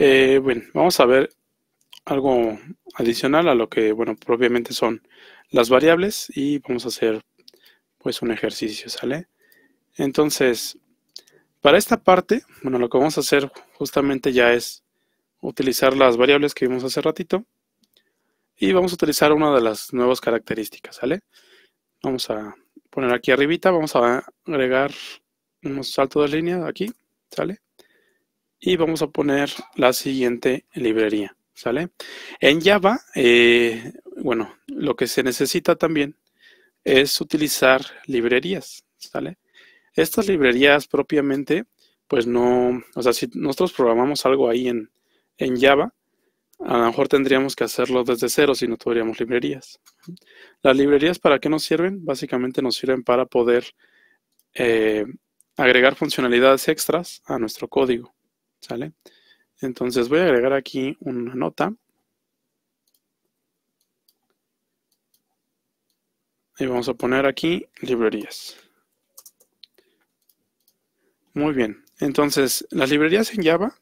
Eh, bueno, vamos a ver algo adicional a lo que, bueno, propiamente son las variables y vamos a hacer pues un ejercicio, ¿sale? Entonces, para esta parte, bueno, lo que vamos a hacer justamente ya es utilizar las variables que vimos hace ratito y vamos a utilizar una de las nuevas características, ¿sale? Vamos a poner aquí arribita, vamos a agregar un salto de línea aquí, ¿sale? y vamos a poner la siguiente librería, ¿sale? En Java, eh, bueno, lo que se necesita también es utilizar librerías, ¿sale? Estas librerías propiamente, pues no, o sea, si nosotros programamos algo ahí en, Java, a lo mejor tendríamos que hacerlo desde cero si no tuviéramos librerías. Las librerías, ¿para qué nos sirven? Básicamente nos sirven para poder eh, agregar funcionalidades extras a nuestro código. ¿Sale? Entonces voy a agregar aquí una nota. Y vamos a poner aquí librerías. Muy bien. Entonces, las librerías en Java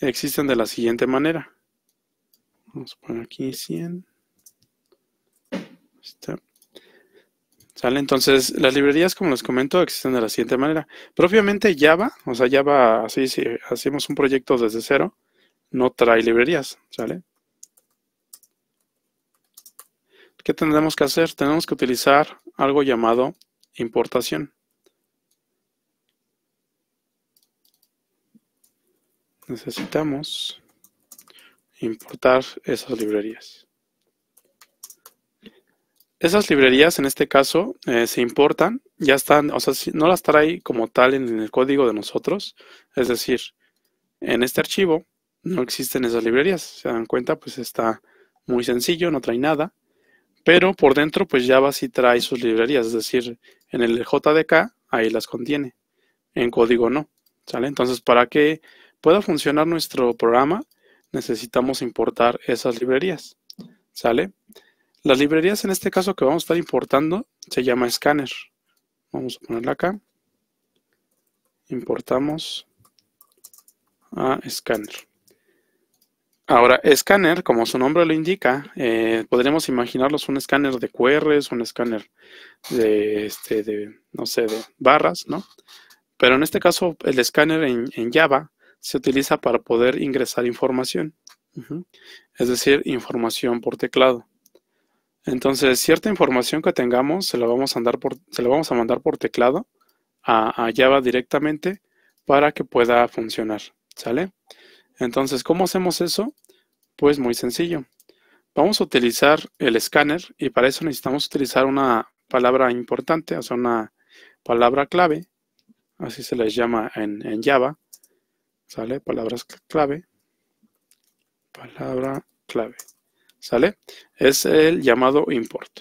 existen de la siguiente manera. Vamos a poner aquí 100. ¿Sale? Entonces, las librerías, como les comento, existen de la siguiente manera. Propiamente Java, o sea, Java, así si hacemos un proyecto desde cero, no trae librerías, ¿sale? ¿Qué tendremos que hacer? Tenemos que utilizar algo llamado importación. Necesitamos importar esas librerías. Esas librerías, en este caso, eh, se importan, ya están, o sea, no las trae como tal en el código de nosotros. Es decir, en este archivo no existen esas librerías. Se dan cuenta, pues está muy sencillo, no trae nada. Pero por dentro, pues Java sí trae sus librerías. Es decir, en el JDK, ahí las contiene. En código no. ¿Sale? Entonces, para que pueda funcionar nuestro programa, necesitamos importar esas librerías. ¿Sale? Las librerías en este caso que vamos a estar importando se llama Scanner. Vamos a ponerla acá. Importamos a Scanner. Ahora, Scanner, como su nombre lo indica, eh, podríamos podremos imaginarlos un escáner de es un escáner de, este, de, no sé, de barras, ¿no? Pero en este caso, el escáner en, Java se utiliza para poder ingresar información. Es decir, información por teclado. Entonces, cierta información que tengamos se la vamos a, por, se vamos a mandar por teclado a, Java directamente para que pueda funcionar, ¿sale? Entonces, ¿cómo hacemos eso? Pues muy sencillo. Vamos a utilizar el escáner y para eso necesitamos utilizar una palabra importante, o sea, una palabra clave, así se les llama en, en Java, ¿sale? Palabras clave, palabra clave. ¿Sale? Es el llamado import.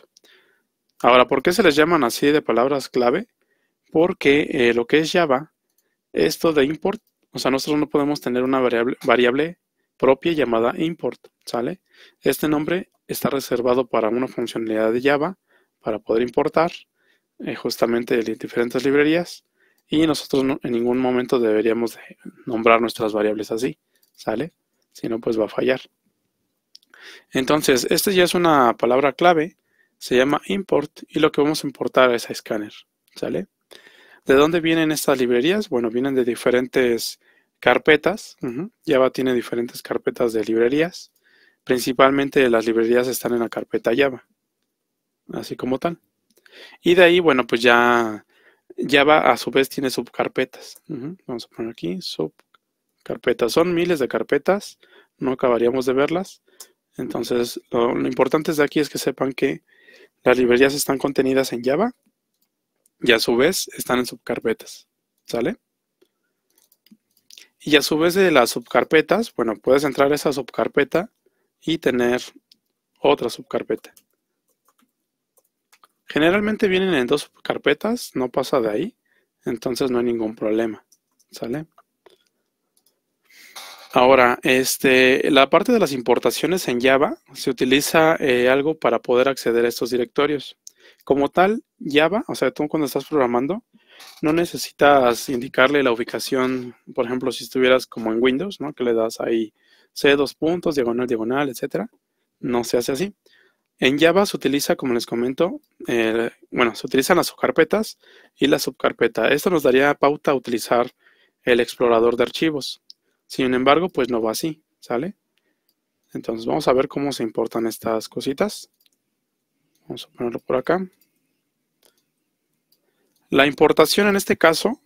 Ahora, ¿por qué se les llaman así de palabras clave? Porque eh, lo que es Java, esto de import, o sea, nosotros no podemos tener una variable, variable propia llamada import, ¿sale? Este nombre está reservado para una funcionalidad de Java, para poder importar eh, justamente de diferentes librerías y nosotros en ningún momento deberíamos nombrar nuestras variables así, ¿sale? Si no, pues va a fallar. Entonces, esta ya es una palabra clave, se llama import y lo que vamos a importar es a Scanner. ¿sale? ¿De dónde vienen estas librerías? Bueno, vienen de diferentes carpetas. Java tiene diferentes carpetas de librerías. Principalmente las librerías están en la carpeta Java, así como tal. Y de ahí, bueno, pues ya Java a su vez tiene subcarpetas. Vamos a poner aquí subcarpetas. Son miles de carpetas, no acabaríamos de verlas, entonces, lo, importante de aquí es que sepan que las librerías están contenidas en Java y a su vez están en subcarpetas. ¿Sale? Y a su vez de las subcarpetas, bueno, puedes entrar a esa subcarpeta y tener otra subcarpeta. Generalmente vienen en dos subcarpetas, no pasa de ahí, entonces no hay ningún problema, ¿sale? Ahora, este, la parte de las importaciones en Java se utiliza eh, algo para poder acceder a estos directorios. Como tal, Java, o sea, tú cuando estás programando, no necesitas indicarle la ubicación, por ejemplo, si estuvieras como en Windows, ¿no? Que le das ahí C dos puntos, diagonal, diagonal, etcétera. No se hace así. En Java se utiliza, como les comento, bueno, se utilizan las subcarpetas y la subcarpeta. Esto nos daría pauta a utilizar el explorador de archivos. Sin embargo, pues no va así, ¿sale? Entonces vamos a ver cómo se importan estas cositas. Vamos a ponerlo por acá. La importación en este caso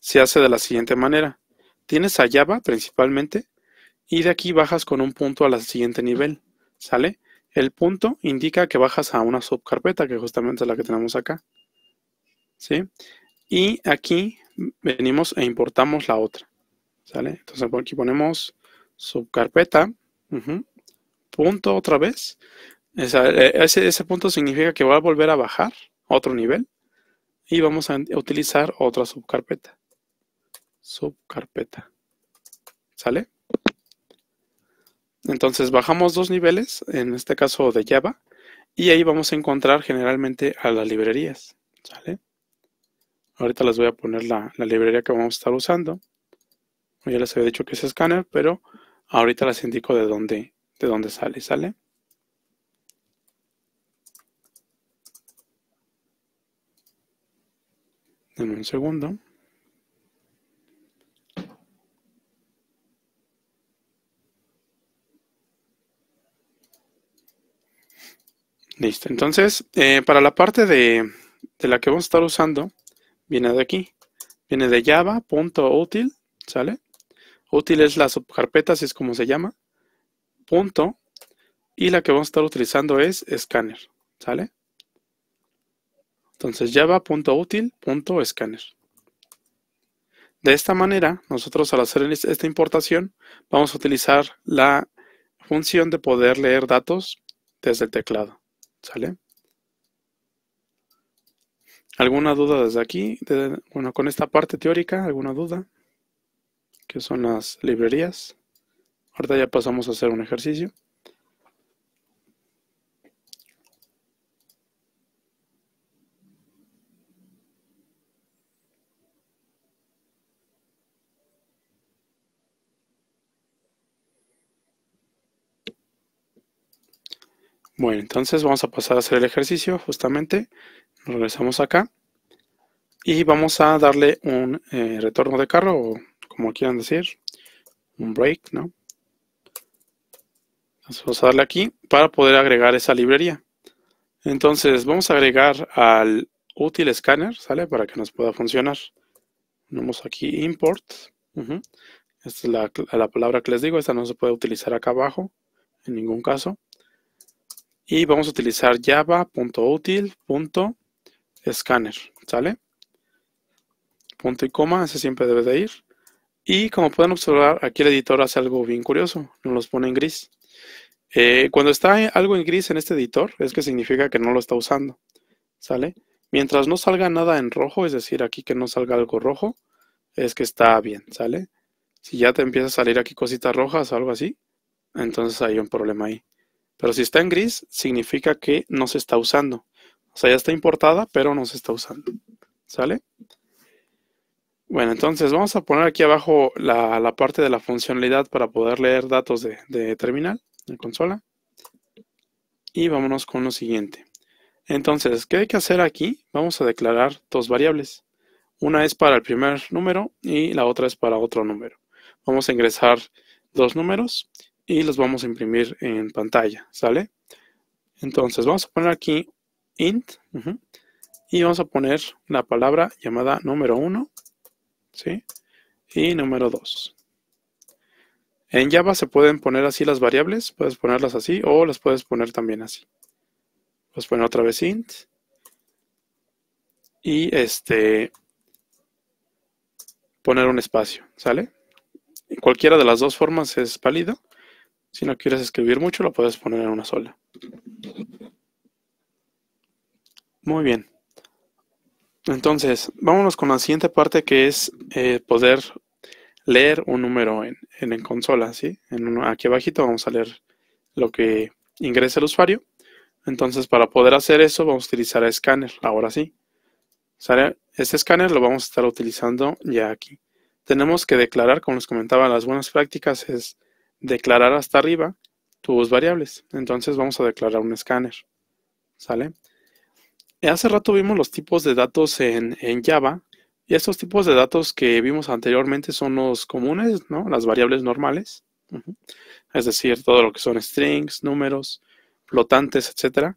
se hace de la siguiente manera. Tienes a Java principalmente y de aquí bajas con un punto al siguiente nivel, ¿sale? El punto indica que bajas a una subcarpeta, que justamente es la que tenemos acá. ¿Sí? Y aquí venimos e importamos la otra. Entonces aquí ponemos subcarpeta. punto otra vez. E, ese, punto significa que va a volver a bajar otro nivel. Y vamos a utilizar otra subcarpeta. Subcarpeta. ¿Sale? Entonces bajamos dos niveles, en este caso de Java, y ahí vamos a encontrar generalmente a las librerías. ¿Sale? Ahorita les voy a poner la, la librería que vamos a estar usando. Ya les había dicho que es escáner, pero ahorita les indico de dónde, de dónde sale. ¿Sale? Denme un segundo. Listo. Entonces, eh, para la parte de, de, la que vamos a estar usando, viene de aquí. Viene de java.util, ¿sale? útil es la subcarpeta, si es como se llama, punto, y la que vamos a estar utilizando es escáner, ¿sale? Entonces escáner. De esta manera, nosotros al hacer esta importación, vamos a utilizar la función de poder leer datos desde el teclado, ¿sale? ¿Alguna duda desde aquí? bueno, con esta parte teórica, ¿alguna duda? que son las librerías. Ahorita ya pasamos a hacer un ejercicio. Bueno, entonces vamos a pasar a hacer el ejercicio justamente. Regresamos acá y vamos a darle un eh, retorno de carro o como quieran decir, un break, ¿no? Vamos a darle aquí para poder agregar esa librería. Entonces vamos a agregar al útil scanner, ¿sale? Para que nos pueda funcionar. Vamos aquí import. Esta es la, la, palabra que les digo, esta no se puede utilizar acá abajo en ningún caso. Y vamos a utilizar java.util.scanner, ¿sale? Punto y coma, ese siempre debe de ir. Y como pueden observar, aquí el editor hace algo bien curioso, nos los pone en gris. Eh, cuando está algo en gris en este editor, es que significa que no lo está usando, ¿sale? Mientras no salga nada en rojo, es decir, aquí que no salga algo rojo, es que está bien, ¿sale? Si ya te empieza a salir aquí cositas rojas o algo así, entonces hay un problema ahí. Pero si está en gris, significa que no se está usando. O sea, ya está importada, pero no se está usando. ¿Sale? Bueno, entonces vamos a poner aquí abajo la, parte de la funcionalidad para poder leer datos de, terminal, de consola. Y vámonos con lo siguiente. Entonces, ¿qué hay que hacer aquí? Vamos a declarar dos variables. Una es para el primer número y la otra es para otro número. Vamos a ingresar dos números y los vamos a imprimir en pantalla, ¿sale? Entonces, vamos a poner aquí int y vamos a poner la palabra llamada número 1 ¿sí? Y número 2. En Java se pueden poner así las variables, puedes ponerlas así o las puedes poner también así. Puedes poner otra vez int. Y este poner un espacio, ¿sale? En cualquiera de las dos formas es válido. Si no quieres escribir mucho, lo puedes poner en una sola. Muy bien. Entonces, vámonos con la siguiente parte que es eh, poder leer un número en, consola, ¿sí? En aquí abajito vamos a leer lo que ingresa el usuario. Entonces, para poder hacer eso, vamos a utilizar a escáner, ahora sí. Este escáner lo vamos a estar utilizando ya aquí. Tenemos que declarar, como les comentaba, las buenas prácticas es declarar hasta arriba tus variables. Entonces vamos a declarar un escáner. ¿Sale? Hace rato vimos los tipos de datos en, Java y estos tipos de datos que vimos anteriormente son los comunes, ¿no? Las variables normales, es decir, todo lo que son strings, números, flotantes, etcétera.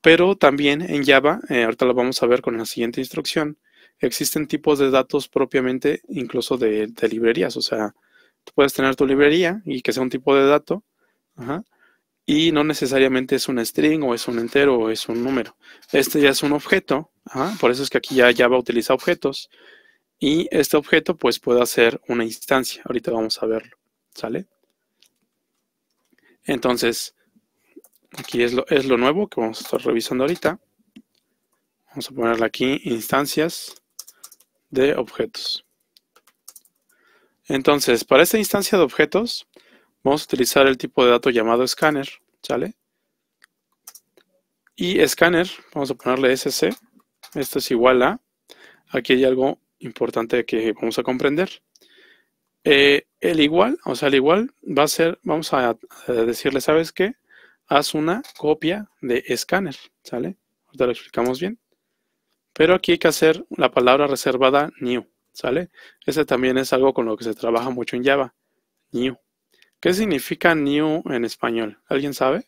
Pero también en Java, eh, ahorita lo vamos a ver con la siguiente instrucción, existen tipos de datos propiamente incluso de, librerías. O sea, tú puedes tener tu librería y que sea un tipo de dato. Ajá y no necesariamente es un string o es un entero o es un número. Este ya es un objeto, por eso es que aquí ya va a utilizar objetos y este objeto pues puede hacer una instancia. Ahorita vamos a verlo, ¿sale? Entonces, aquí es lo, es lo nuevo que vamos a estar revisando ahorita. Vamos a ponerle aquí instancias de objetos. Entonces, para esta instancia de objetos, Vamos a utilizar el tipo de dato llamado Scanner, ¿sale? Y Scanner, vamos a ponerle SC. Esto es igual a, aquí hay algo importante que vamos a comprender. Eh, el igual, o sea, el igual va a ser, vamos a, decirle, ¿sabes qué? Haz una copia de Scanner, ¿sale? Ahorita lo explicamos bien. Pero aquí hay que hacer la palabra reservada new, ¿sale? Ese también es algo con lo que se trabaja mucho en Java, new. ¿Qué significa new en español? ¿Alguien sabe?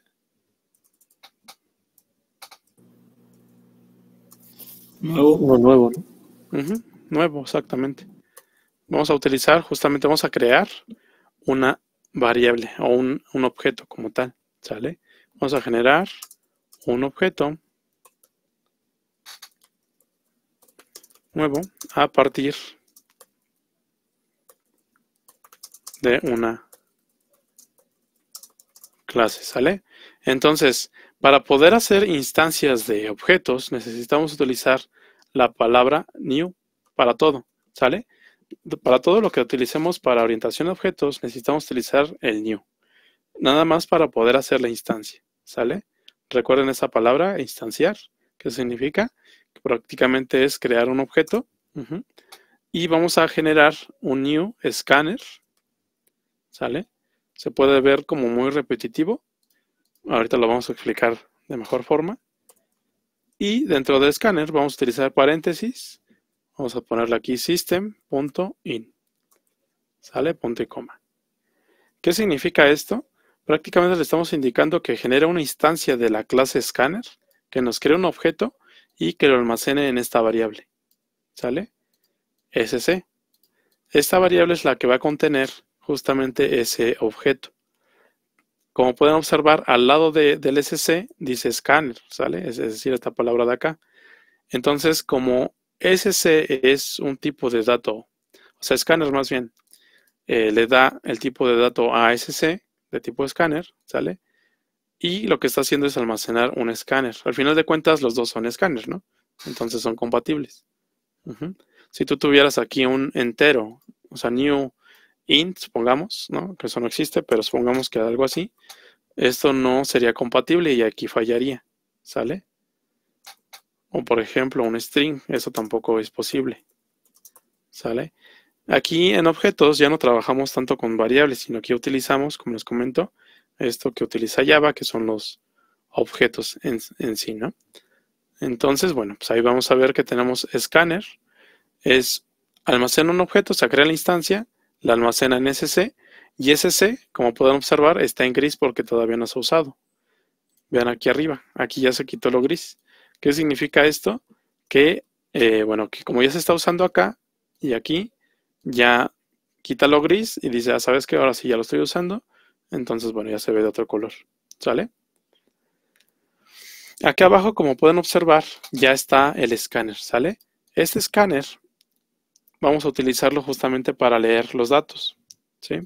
Nuevo. nuevo, ¿no? Nuevo, exactamente. Vamos a utilizar, justamente vamos a crear una variable o un, un objeto como tal, ¿sale? Vamos a generar un objeto nuevo a partir de una clase, ¿sale? Entonces, para poder hacer instancias de objetos, necesitamos utilizar la palabra new para todo, ¿sale? Para todo lo que utilicemos para orientación de objetos, necesitamos utilizar el new. Nada más para poder hacer la instancia, ¿sale? Recuerden esa palabra, instanciar, que significa que prácticamente es crear un objeto. Y vamos a generar un new scanner, ¿sale? se puede ver como muy repetitivo. Ahorita lo vamos a explicar de mejor forma. Y dentro de Scanner vamos a utilizar paréntesis. Vamos a ponerle aquí system.in. Sale, punto y coma. ¿Qué significa esto? Prácticamente le estamos indicando que genera una instancia de la clase scanner que nos crea un objeto y que lo almacene en esta variable. ¿Sale? SC. Esta variable es la que va a contener justamente ese objeto. Como pueden observar, al lado del SC dice scanner, ¿sale? Es, decir, esta palabra de acá. Entonces, como SC es un tipo de dato, o sea, Scanner más bien, eh, le da el tipo de dato a SC, de tipo Scanner. ¿sale? Y lo que está haciendo es almacenar un Scanner. Al final de cuentas, los dos son Scanners. ¿no? Entonces son compatibles. Si tú tuvieras aquí un entero, o sea, new int, supongamos, ¿no? que eso no existe, pero supongamos que algo así, esto no sería compatible y aquí fallaría, ¿sale? O por ejemplo un string, eso tampoco es posible, ¿sale? Aquí en objetos ya no trabajamos tanto con variables, sino que utilizamos, como les comento, esto que utiliza Java, que son los objetos en, sí, ¿no? Entonces, bueno, pues ahí vamos a ver que tenemos scanner, es almacena un objeto, se crea la instancia la almacena en SC y SC, como pueden observar, está en gris porque todavía no se ha usado. Vean aquí arriba, aquí ya se quitó lo gris. ¿Qué significa esto? Que, eh, bueno, que como ya se está usando acá y aquí, ya quita lo gris y dice, ah, ¿sabes qué? Ahora sí ya lo estoy usando. Entonces, bueno, ya se ve de otro color. ¿Sale? Aquí abajo, como pueden observar, ya está el escáner, ¿sale? Este escáner vamos a utilizarlo justamente para leer los datos. ¿sí?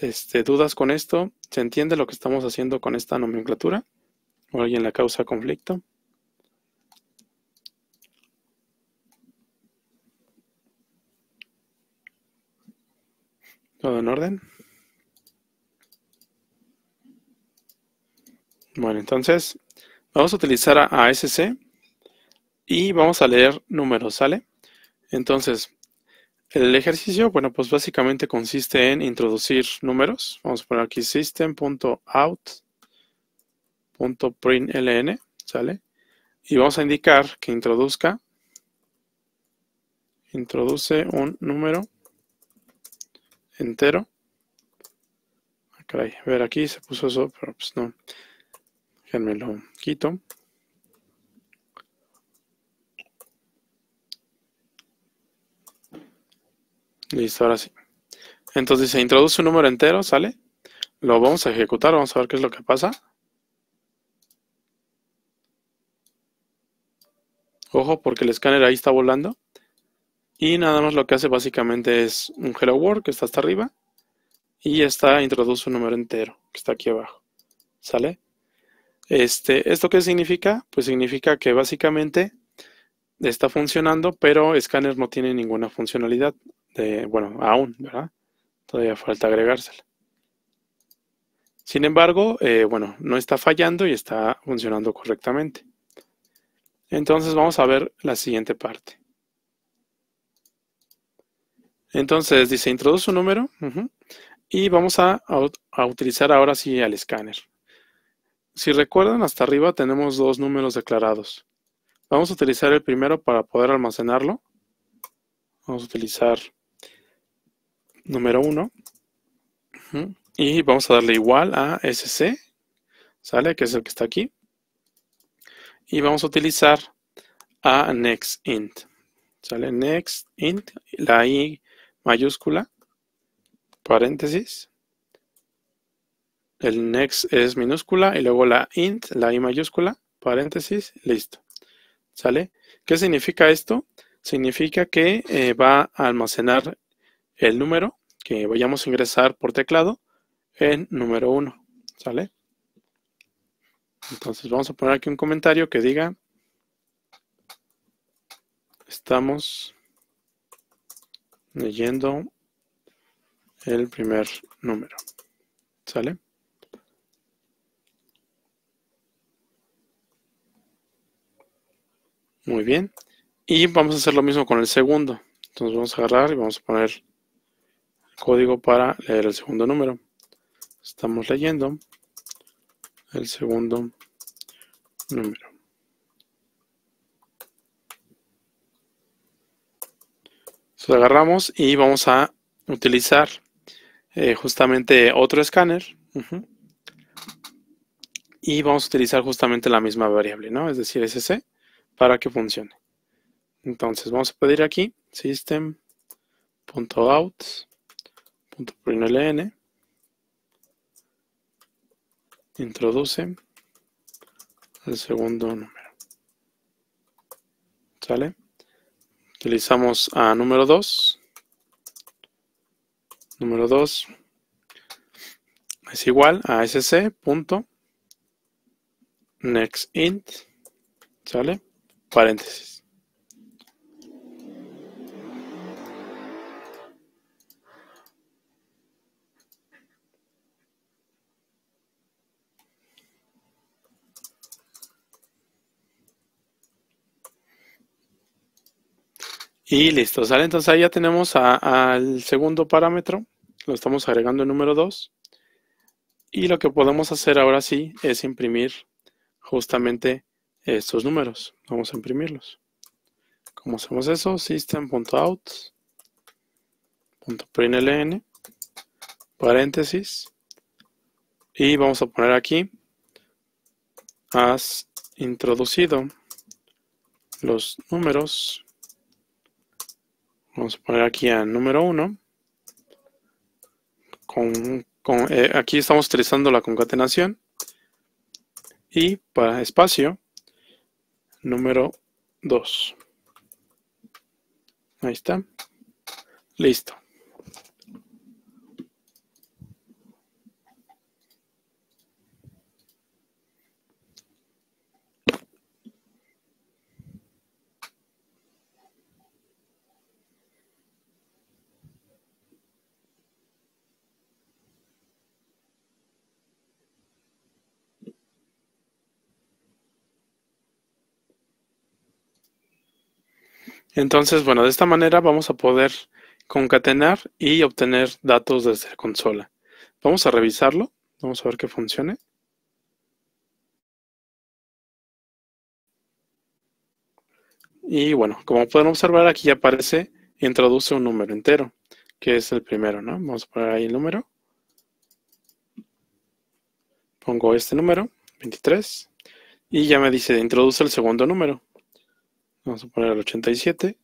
Este, ¿Dudas con esto? ¿Se entiende lo que estamos haciendo con esta nomenclatura? ¿O alguien la causa conflicto? ¿Todo en orden? Bueno, entonces vamos a utilizar a ASC y vamos a leer números, ¿sale? Entonces, el ejercicio, bueno, pues básicamente consiste en introducir números. Vamos a poner aquí system.out.println, ¿sale? Y vamos a indicar que introduzca, introduce un número entero. Ah, a ver, aquí se puso eso, pero pues no. Déjenme lo quito. Listo, ahora sí. Entonces se introduce un número entero, ¿sale? Lo vamos a ejecutar, vamos a ver qué es lo que pasa. Ojo, porque el escáner ahí está volando. Y nada más lo que hace básicamente es un hello world que está hasta arriba. Y está introduce un número entero que está aquí abajo. ¿Sale? Este, ¿Esto qué significa? Pues significa que básicamente está funcionando, pero escáner no tiene ninguna funcionalidad bueno, aún, ¿verdad? Todavía falta agregársela. Sin embargo, eh, bueno, no está fallando y está funcionando correctamente. Entonces vamos a ver la siguiente parte. Entonces dice, introduce un número y vamos a, a utilizar ahora sí al escáner. Si recuerdan, hasta arriba tenemos dos números declarados. Vamos a utilizar el primero para poder almacenarlo. Vamos a utilizar número 1. Y vamos a darle igual a SC, ¿sale? Que es el que está aquí. Y vamos a utilizar a next int. ¿Sale? Next int, la I mayúscula, paréntesis. El next es minúscula y luego la int, la I mayúscula, paréntesis, listo. ¿Sale? ¿Qué significa esto? Significa que eh, va a almacenar el número que vayamos a ingresar por teclado en número 1. ¿Sale? Entonces vamos a poner aquí un comentario que diga estamos leyendo el primer número. ¿Sale? Muy bien. Y vamos a hacer lo mismo con el segundo. Entonces vamos a agarrar y vamos a poner código para leer el segundo número. Estamos leyendo el segundo número. agarramos y vamos a utilizar eh, justamente otro escáner. Y vamos a utilizar justamente la misma variable, ¿no? Es decir, SC, para que funcione. Entonces vamos a pedir aquí, system.out .println, pues ¿eh? introduce el segundo número. ¿Sale? Utilizamos a número 2. Número 2 es igual a sc.nextInt. ¿Sale? Paréntesis. Y listo, ¿sale? Entonces ahí ya tenemos al segundo parámetro, lo estamos agregando el número 2. Y lo que podemos hacer ahora sí es imprimir justamente estos números. Vamos a imprimirlos. ¿Cómo hacemos eso? System.out.println paréntesis y vamos a poner aquí has introducido los números Vamos a poner aquí a número 1. Eh, aquí estamos utilizando la concatenación. Y para espacio, número 2. Ahí está. Listo. Entonces, bueno, de esta manera vamos a poder concatenar y obtener datos desde la consola. Vamos a revisarlo. Vamos a ver que funcione. Y bueno, como pueden observar, aquí ya aparece, introduce un número entero, que es el primero, ¿no? Vamos a poner ahí el número. Pongo este número, 23. Y ya me dice, introduce el segundo número, Vamos a poner el 87.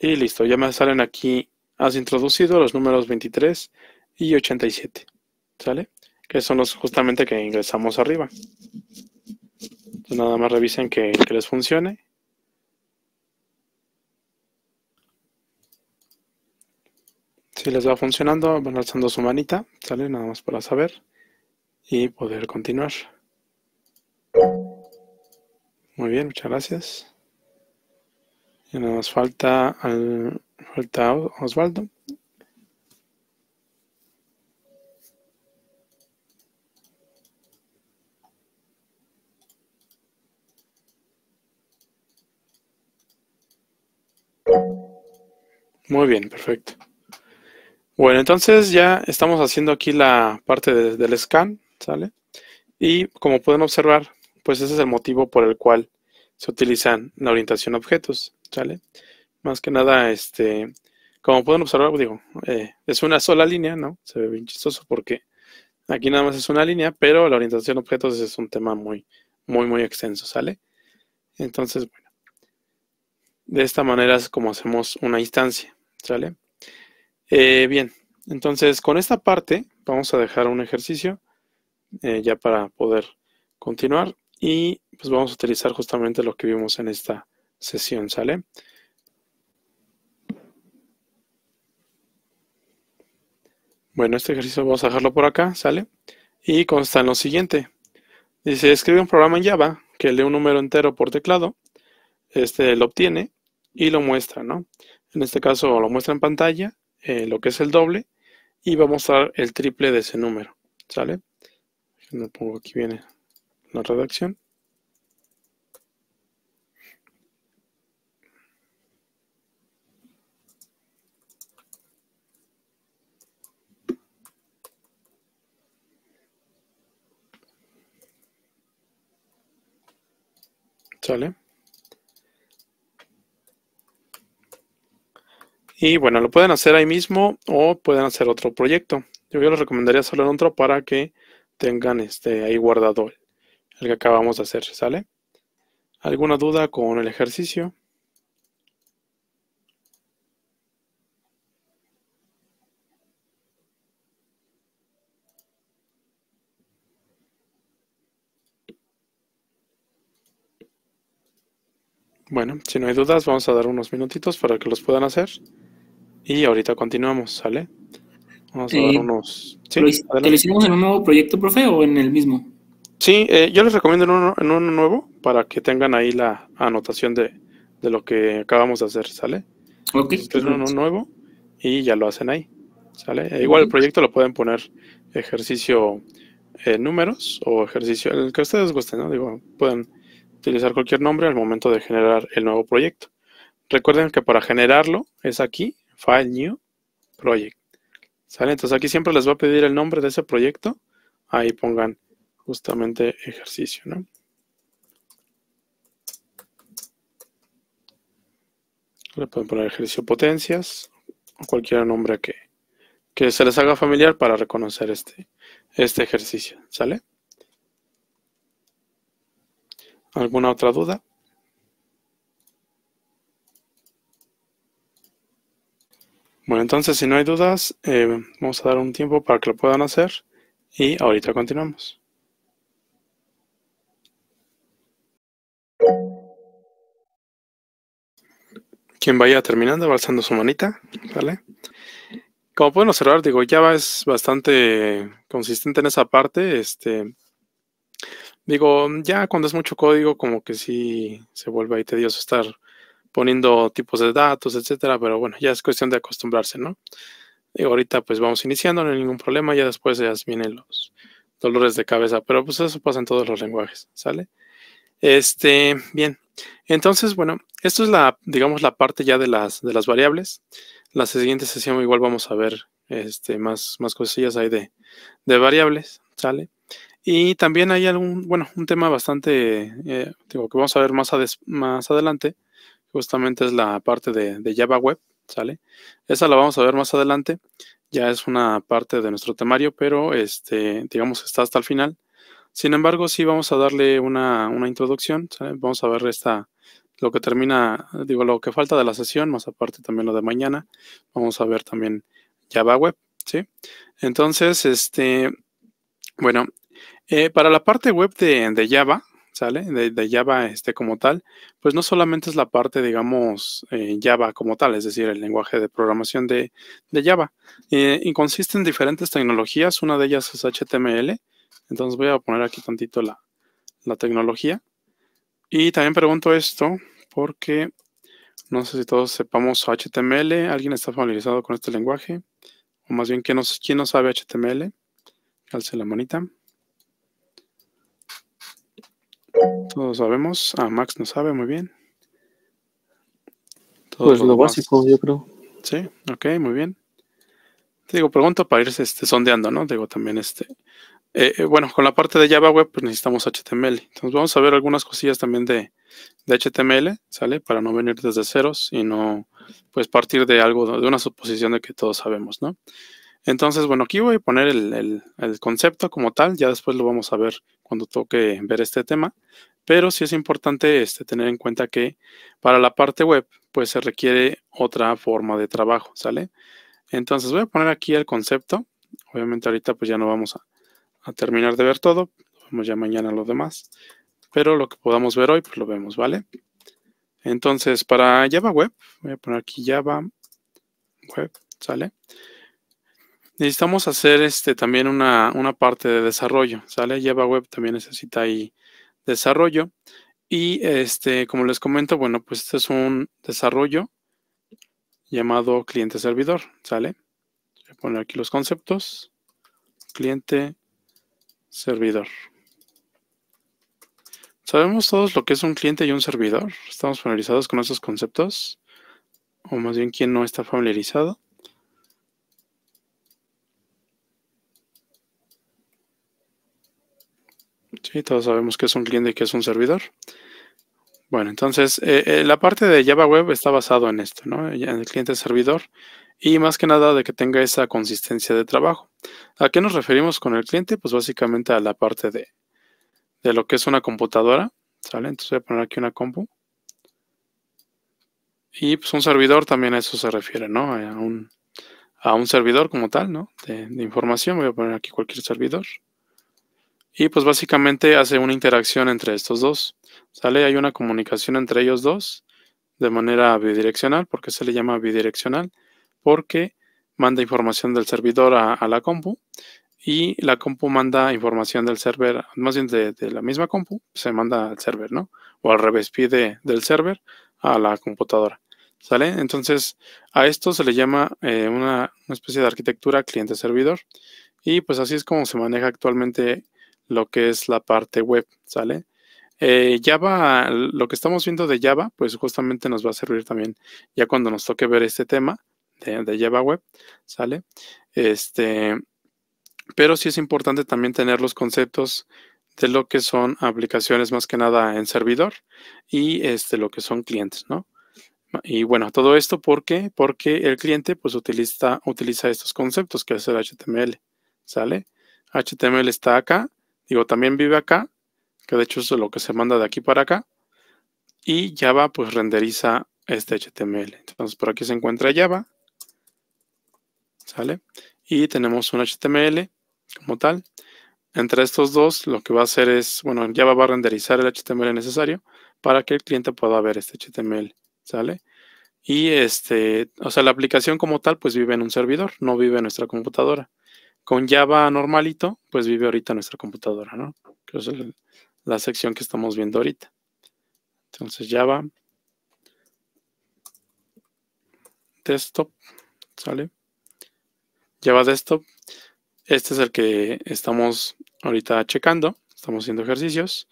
Y listo, ya me salen aquí, has introducido los números 23 y 87. ¿Sale? Que son los justamente que ingresamos arriba. nada más revisen que, que les funcione. Si les va funcionando, van alzando su manita, ¿sale? Nada más para saber y poder continuar. Muy bien, muchas gracias. Y nos falta, al, falta Osvaldo. Muy bien, perfecto. Bueno, entonces ya estamos haciendo aquí la parte del scan, ¿sale? Y como pueden observar, pues ese es el motivo por el cual se utilizan la orientación a objetos, ¿sale? Más que nada, este, como pueden observar, digo, eh, es una sola línea, ¿no? Se ve bien chistoso porque aquí nada más es una línea, pero la orientación a objetos es un tema muy, muy, muy extenso, ¿sale? Entonces, bueno, de esta manera es como hacemos una instancia, ¿sale? Eh, bien, entonces con esta parte vamos a dejar un ejercicio eh, ya para poder continuar y pues vamos a utilizar justamente lo que vimos en esta sesión, ¿sale? Bueno, este ejercicio vamos a dejarlo por acá, ¿sale? Y consta en lo siguiente. Dice, escribe un programa en Java que lee un número entero por teclado, este lo obtiene y lo muestra, ¿no? En este caso lo muestra en pantalla, eh, lo que es el doble, y va a mostrar el triple de ese número, ¿sale? pongo aquí viene la redacción ¿Sale? Y bueno, lo pueden hacer ahí mismo o pueden hacer otro proyecto. Yo, les recomendaría en otro para que tengan este ahí guardado el que acabamos de hacer, ¿sale? ¿Alguna duda con el ejercicio? Bueno, si no hay dudas, vamos a dar unos minutitos para que los puedan hacer. Y ahorita continuamos, ¿sale? Vamos a dar eh, unos... lo hicimos en un nuevo proyecto, profe, o en el mismo? Sí, eh, yo les recomiendo en uno, nuevo para que tengan ahí la anotación de, lo que acabamos de hacer, ¿sale? Ok. Entonces, uno nuevo y ya lo hacen ahí, ¿sale? Eh, igual el proyecto lo pueden poner ejercicio eh, números o ejercicio, el que ustedes gusten, ¿no? Digo, pueden utilizar cualquier nombre al momento de generar el nuevo proyecto. Recuerden que para generarlo es aquí, File New Project. ¿Sale? Entonces aquí siempre les va a pedir el nombre de ese proyecto. Ahí pongan justamente ejercicio, ¿no? Le pueden poner ejercicio potencias o cualquier nombre que, que se les haga familiar para reconocer este, este ejercicio, ¿sale? ¿Alguna otra duda? Bueno, entonces si no hay dudas, eh, vamos a dar un tiempo para que lo puedan hacer y ahorita continuamos. Quien vaya terminando, va alzando su manita, ¿vale? Como pueden observar, digo, Java es bastante consistente en esa parte. Este, digo, ya cuando es mucho código, como que sí se vuelve ahí tedioso estar poniendo tipos de datos, etcétera, pero bueno, ya es cuestión de acostumbrarse, ¿no? Y ahorita pues vamos iniciando, no hay ningún problema, ya después ya vienen los dolores de cabeza, pero pues eso pasa en todos los lenguajes, ¿sale? Este, bien. Entonces, bueno, esto es la, digamos, la parte ya de las, de las variables. La siguiente sesión igual vamos a ver este, más, más cosillas ahí de, variables, ¿sale? Y también hay algún, bueno, un tema bastante, eh, digo, que vamos a ver más, más adelante, justamente es la parte de, Java Web, ¿sale? Esa la vamos a ver más adelante, ya es una parte de nuestro temario, pero este, digamos está hasta el final. Sin embargo, sí vamos a darle una, introducción. Vamos a ver esta, lo que termina, digo, lo que falta de la sesión, más aparte también lo de mañana. Vamos a ver también Java Web, ¿sí? Entonces, este, bueno, eh, para la parte web de, Java, ¿sale? De, Java este, como tal, pues no solamente es la parte, digamos, eh, Java como tal, es decir, el lenguaje de programación de, Java. Eh, y consiste en diferentes tecnologías, una de ellas es HTML, entonces voy a poner aquí tantito la, tecnología. Y también pregunto esto porque no sé si todos sepamos HTML. ¿Alguien está familiarizado con este lenguaje? O más bien, ¿quién no, quién no sabe HTML? Calce la manita. Todos sabemos. Ah, Max no sabe, muy bien. Todos pues lo básico, yo creo. Sí, ok, muy bien. Te digo, pregunto para irse este, sondeando, ¿no? digo, también este, eh, bueno, con la parte de Java Web, pues, necesitamos HTML. Entonces vamos a ver algunas cosillas también de, HTML, ¿sale? Para no venir desde ceros y no, pues, partir de algo, de una suposición de que todos sabemos, ¿no? Entonces, bueno, aquí voy a poner el, el, concepto como tal, ya después lo vamos a ver cuando toque ver este tema, pero sí es importante este, tener en cuenta que para la parte web, pues se requiere otra forma de trabajo, ¿sale? Entonces voy a poner aquí el concepto, obviamente ahorita pues ya no vamos a, a terminar de ver todo. Vamos ya mañana los lo demás. Pero lo que podamos ver hoy, pues lo vemos, ¿vale? Entonces, para Java Web, voy a poner aquí Java Web, ¿sale? Necesitamos hacer este también una, una parte de desarrollo, ¿sale? Java Web también necesita ahí desarrollo. Y este, como les comento, bueno, pues este es un desarrollo llamado cliente servidor, ¿sale? Voy a poner aquí los conceptos. Cliente Servidor. ¿Sabemos todos lo que es un cliente y un servidor? ¿Estamos familiarizados con esos conceptos? O más bien, ¿quién no está familiarizado? Sí, todos sabemos qué es un cliente y qué es un servidor. Bueno, entonces, eh, eh, la parte de Java Web está basado en esto, ¿no? En el cliente-servidor y más que nada de que tenga esa consistencia de trabajo. ¿A qué nos referimos con el cliente? Pues básicamente a la parte de, de lo que es una computadora, ¿sale? Entonces voy a poner aquí una compu. Y pues un servidor también a eso se refiere, ¿no? A un, servidor como tal, ¿no? De, de información, voy a poner aquí cualquier servidor. Y pues básicamente hace una interacción entre estos dos, ¿sale? Hay una comunicación entre ellos dos de manera bidireccional, porque se le llama bidireccional porque manda información del servidor a, la compu y la compu manda información del server, más bien de, la misma compu, se manda al server, ¿no? O al revés, pide del server a la computadora. ¿Sale? Entonces, a esto se le llama eh, una, especie de arquitectura cliente-servidor. Y pues así es como se maneja actualmente lo que es la parte web, ¿sale? Eh, Java, lo que estamos viendo de Java, pues justamente nos va a servir también ya cuando nos toque ver este tema de, Java Web, ¿sale? Este, pero sí es importante también tener los conceptos de lo que son aplicaciones más que nada en servidor y este, lo que son clientes, ¿no? Y bueno, todo esto porque porque el cliente pues utiliza, utiliza estos conceptos que es el HTML, ¿sale? HTML está acá, digo, también vive acá, que de hecho es lo que se manda de aquí para acá, y Java pues renderiza este HTML. Entonces por aquí se encuentra Java, ¿Sale? Y tenemos un HTML como tal. Entre estos dos, lo que va a hacer es, bueno, Java va a renderizar el HTML necesario para que el cliente pueda ver este HTML, ¿sale? Y este, o sea, la aplicación como tal, pues vive en un servidor, no vive en nuestra computadora. Con Java normalito, pues vive ahorita nuestra computadora, ¿no? Que es la sección que estamos viendo ahorita. Entonces, Java, desktop, ¿sale? lleva desktop. Este es el que estamos ahorita checando. Estamos haciendo ejercicios.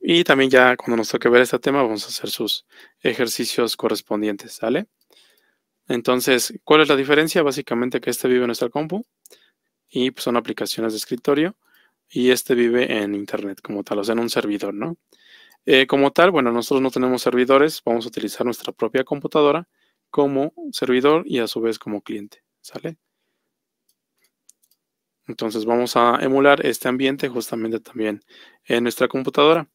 Y también ya cuando nos toque ver este tema, vamos a hacer sus ejercicios correspondientes, ¿sale? Entonces, ¿cuál es la diferencia? Básicamente que este vive en nuestra compu y pues, son aplicaciones de escritorio y este vive en internet como tal, o sea, en un servidor, ¿no? Eh, como tal, bueno, nosotros no tenemos servidores, vamos a utilizar nuestra propia computadora como servidor y a su vez como cliente, ¿sale? Entonces vamos a emular este ambiente justamente también en nuestra computadora.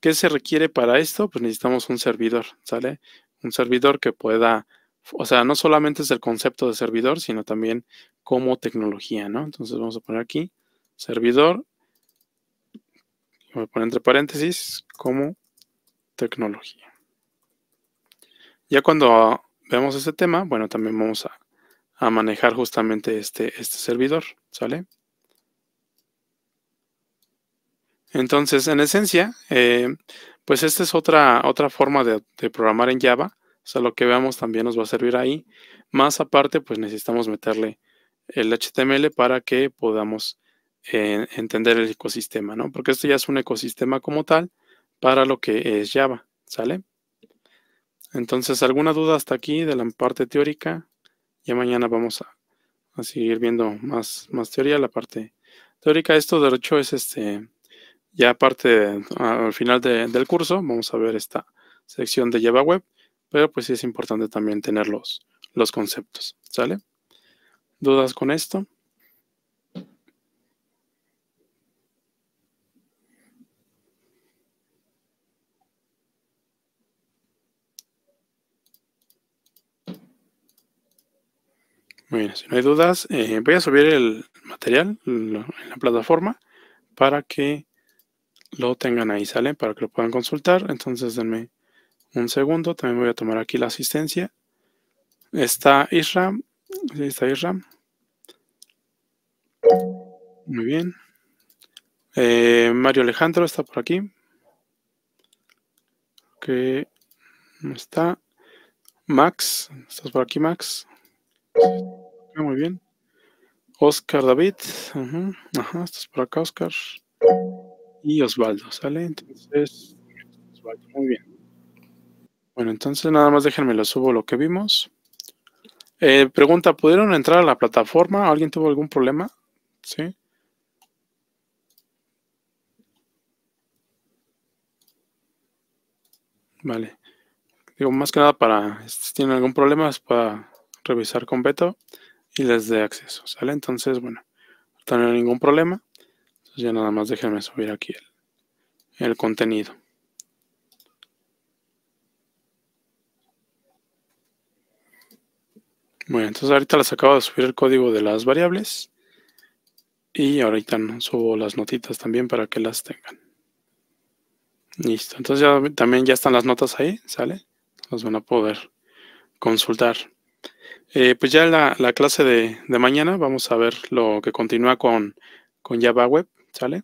¿Qué se requiere para esto? Pues necesitamos un servidor, ¿sale? Un servidor que pueda, o sea, no solamente es el concepto de servidor, sino también como tecnología, ¿no? Entonces vamos a poner aquí servidor, voy a poner entre paréntesis, como tecnología. Ya cuando vemos este tema, bueno, también vamos a, manejar justamente este, este servidor, ¿sale? Entonces, en esencia, eh, pues esta es otra, otra forma de, programar en Java. O sea, lo que veamos también nos va a servir ahí. Más aparte, pues necesitamos meterle el HTML para que podamos eh, entender el ecosistema, ¿no? Porque esto ya es un ecosistema como tal para lo que es Java, ¿sale? Entonces, ¿alguna duda hasta aquí de la parte teórica? Ya mañana vamos a, seguir viendo más, más teoría, la parte teórica. Esto, de hecho, es este ya aparte, al final del curso, vamos a ver esta sección de Java Web, pero pues sí es importante también tener los, conceptos, ¿sale? ¿Dudas con esto? Bueno, si no hay dudas, eh, voy a subir el material en la plataforma para que lo tengan ahí, ¿sale? Para que lo puedan consultar. Entonces denme un segundo. También voy a tomar aquí la asistencia. Está Isram. Sí, está Isram. Muy bien. Eh, Mario Alejandro está por aquí. Que está. Max, ¿estás por aquí, Max? Muy bien. Oscar David. Ajá estás por acá, Oscar y Osvaldo, ¿sale? Entonces, muy bien. Bueno, entonces nada más déjenme lo subo lo que vimos. Eh, pregunta, ¿pudieron entrar a la plataforma? ¿Alguien tuvo algún problema? Sí. Vale. Digo, más que nada para, si tienen algún problema, es para revisar con Beto y les dé acceso, ¿sale? Entonces, bueno, no tengo ningún problema. Pues ya nada más déjenme subir aquí el, contenido. Bueno, entonces ahorita les acabo de subir el código de las variables. Y ahorita subo las notitas también para que las tengan. Listo. Entonces ya, también ya están las notas ahí, ¿sale? Las van a poder consultar. Eh, pues ya la, la clase de, mañana vamos a ver lo que continúa con, con Java Web. ¿sale?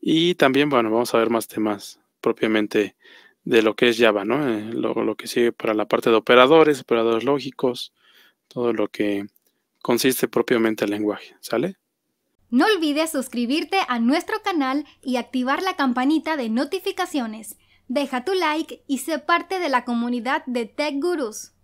Y también, bueno, vamos a ver más temas propiamente de lo que es Java, ¿no? Eh, lo, que sigue para la parte de operadores, operadores lógicos, todo lo que consiste propiamente el lenguaje, ¿sale? No olvides suscribirte a nuestro canal y activar la campanita de notificaciones. Deja tu like y sé parte de la comunidad de Tech Gurus.